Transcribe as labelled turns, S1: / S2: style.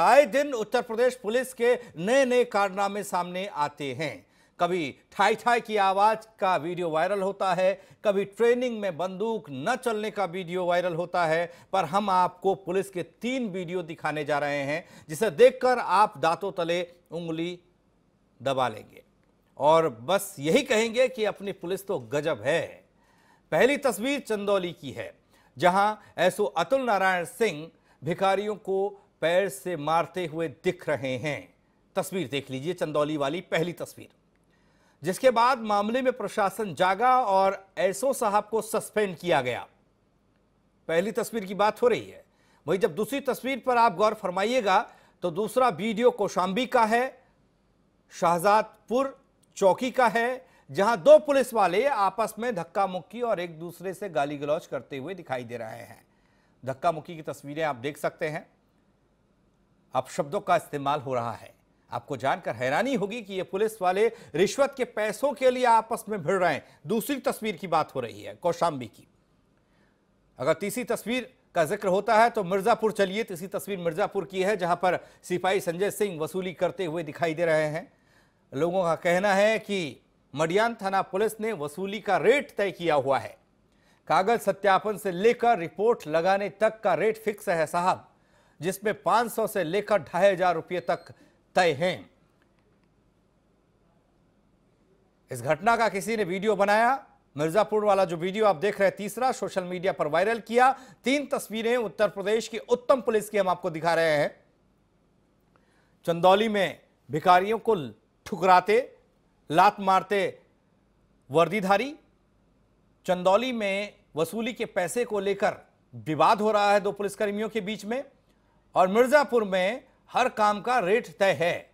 S1: आए दिन उत्तर प्रदेश पुलिस के नए नए कारनामे सामने आते हैं कभी ठाई ठाई की आवाज का वीडियो वायरल होता है कभी ट्रेनिंग में बंदूक न चलने का वीडियो वायरल होता है पर हम आपको पुलिस के तीन वीडियो दिखाने जा रहे हैं जिसे देखकर आप दांतों तले उंगली दबा लेंगे और बस यही कहेंगे कि अपनी पुलिस तो गजब है पहली तस्वीर चंदौली की है जहां एसओ अतुल नारायण सिंह भिखारियों को पैर से मारते हुए दिख रहे हैं तस्वीर देख लीजिए चंदौली वाली पहली तस्वीर जिसके बाद मामले में प्रशासन जागा और एसओ साहब को सस्पेंड किया गया पहली तस्वीर की बात हो रही है वही जब दूसरी तस्वीर पर आप गौर फरमाइएगा तो दूसरा वीडियो कोशाम्बी का है शाहजादपुर चौकी का है जहां दो पुलिस वाले आपस में धक्का मुक्की और एक दूसरे से गाली गलौज करते हुए दिखाई दे रहे हैं धक्का मुक्की की तस्वीरें आप देख सकते हैं अपशब्दों का इस्तेमाल हो रहा है आपको जानकर हैरानी होगी कि ये पुलिस वाले रिश्वत के पैसों के लिए आपस में भिड़ रहे हैं दूसरी तस्वीर की बात हो रही है कौशाम्बी की अगर तीसरी तस्वीर का जिक्र होता है तो मिर्जापुर चलिए तीसरी तस्वीर मिर्जापुर की है जहां पर सिपाही संजय सिंह वसूली करते हुए दिखाई दे रहे हैं लोगों का कहना है कि मडियान थाना पुलिस ने वसूली का रेट तय किया हुआ है कागज सत्यापन से लेकर रिपोर्ट लगाने तक का रेट फिक्स है साहब जिसमें 500 से लेकर ढाई हजार रुपये तक तय हैं इस घटना का किसी ने वीडियो बनाया मिर्जापुर वाला जो वीडियो आप देख रहे हैं तीसरा सोशल मीडिया पर वायरल किया तीन तस्वीरें उत्तर प्रदेश की उत्तम पुलिस की हम आपको दिखा रहे हैं चंदौली में भिखारियों को ठुकराते लात मारते वर्दीधारी चंदौली में वसूली के पैसे को लेकर विवाद हो रहा है दो पुलिसकर्मियों के बीच में और मिर्ज़ापुर में हर काम का रेट तय है